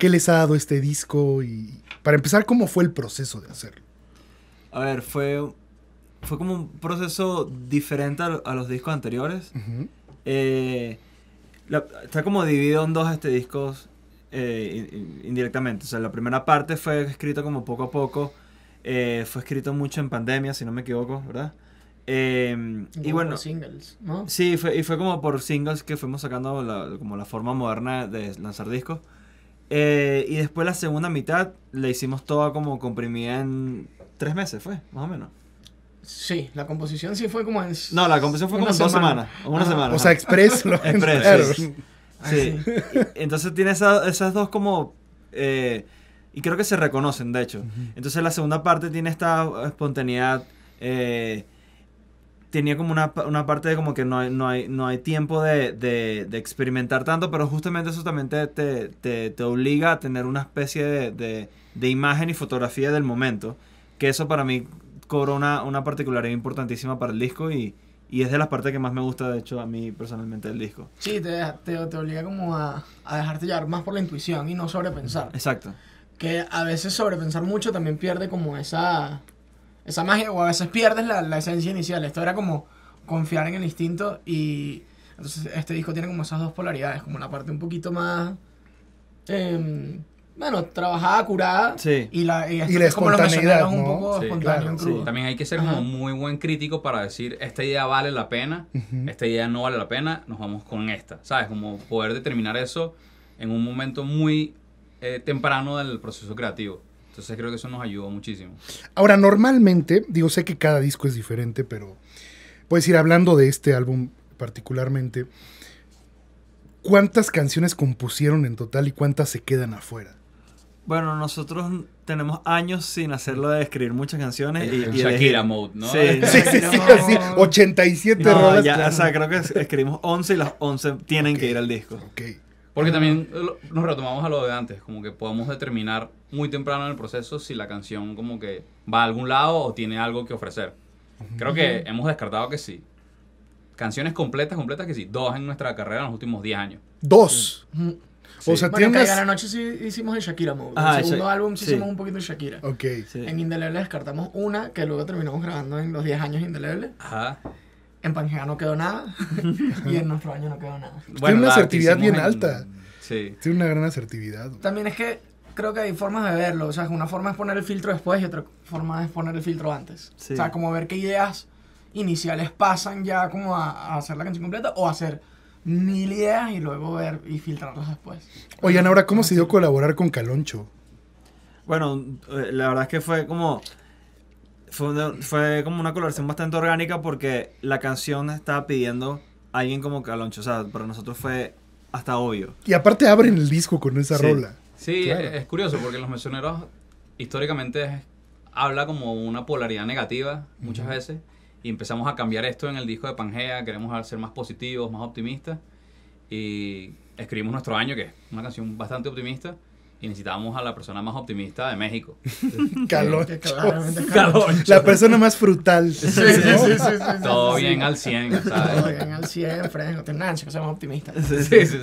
qué les ha dado este disco y para empezar, ¿cómo fue el proceso de hacerlo? A ver, fue, fue como un proceso diferente a, los discos anteriores. Eh, está como dividido en dos este disco eh, indirectamente. O sea, la primera parte fue escrito como poco a poco. Eh, fue escrito mucho en pandemia, si no me equivoco, ¿verdad? Eh, y bueno, singles, ¿no? Sí, y fue como por singles que fuimos sacando como la forma moderna de lanzar discos. Eh, y después la segunda mitad la hicimos toda como comprimida en tres meses, fue, más o menos. Sí, la composición sí fue como en. No, la composición fue como en dos semanas. O una semana. O sea, express. express. Sí. Ah, entonces tiene esas dos como. Eh, y creo que se reconocen, de hecho. Entonces la segunda parte tiene esta espontaneidad. Eh, tenía como una, una, parte de como que no hay, no hay, no hay tiempo de, de, de experimentar tanto, pero justamente eso también te, te, te, obliga a tener una especie de, de, imagen y fotografía del momento, que eso para mí corona una, particularidad importantísima para el disco y, y es de las partes que más me gusta, de hecho, a mí personalmente del disco. Sí, te, te, te obliga como a, a, dejarte llevar más por la intuición y no sobrepensar. Exacto. Que a veces sobrepensar mucho también pierde como esa esa magia o a veces pierdes la, la, esencia inicial. Esto era como confiar en el instinto y entonces este disco tiene como esas dos polaridades, como la parte un poquito más... Eh, bueno, trabajada, curada sí. y la, y, la espontaneidad, ¿no? un poco También hay que ser como muy buen crítico para decir, esta idea vale la pena, esta idea no vale la pena, nos vamos con esta, ¿sabes? Como poder determinar eso en un momento muy eh, temprano del proceso creativo. Entonces creo que eso nos ayudó muchísimo. Ahora, normalmente, digo, sé que cada disco es diferente, pero puedes ir hablando de este álbum particularmente. ¿Cuántas canciones compusieron en total y cuántas se quedan afuera? Bueno, nosotros tenemos años sin hacerlo de escribir muchas canciones. y, Shakira Mode, ¿no? Sí, sí, sí, 87 no, Ya, O sea, creo que escribimos 11 y las 11 tienen que ir al disco. Ok. Porque también nos retomamos a lo de antes, como que podemos determinar muy temprano en el proceso si la canción como que va a algún lado o tiene algo que ofrecer. Creo que hemos descartado que sí. Canciones completas, completas que sí. Dos en nuestra carrera en los últimos 10 años. Dos. O sea, la noche sí hicimos el Shakira Mode. el segundo álbum sí, hicimos un poquito de Shakira. En Indeleble descartamos una que luego terminamos grabando en los 10 años Indeleble. Ajá en Pangea no quedó nada y en nuestro año no quedó nada. Tiene una asertividad bien alta. Sí. Tiene una gran asertividad. También es que creo que hay formas de verlo. O sea, una forma es poner el filtro después y otra forma es poner el filtro antes. O sea, como ver qué ideas iniciales pasan ya como a, hacer la canción completa o hacer mil ideas y luego ver y filtrarlas después. Oigan, ahora, ¿cómo se dio colaborar con Caloncho? Bueno, eh, la verdad es que fue como fue, como una coloración bastante orgánica porque la canción estaba pidiendo a alguien como Caloncho. O sea, para nosotros fue hasta obvio. Y aparte abren el disco con esa rola. Sí, es, curioso porque los misioneros históricamente habla como una polaridad negativa muchas veces y empezamos a cambiar esto en el disco de Pangea, queremos ser más positivos, más optimistas y escribimos nuestro año que es una canción bastante optimista y necesitábamos a la persona más optimista de México. Caloncho. Caloncho. La persona más frutal. Sí, sí, sí, Todo bien al 100. Todo bien al 100, Fred. No que seamos optimistas. Sí, sí, sí.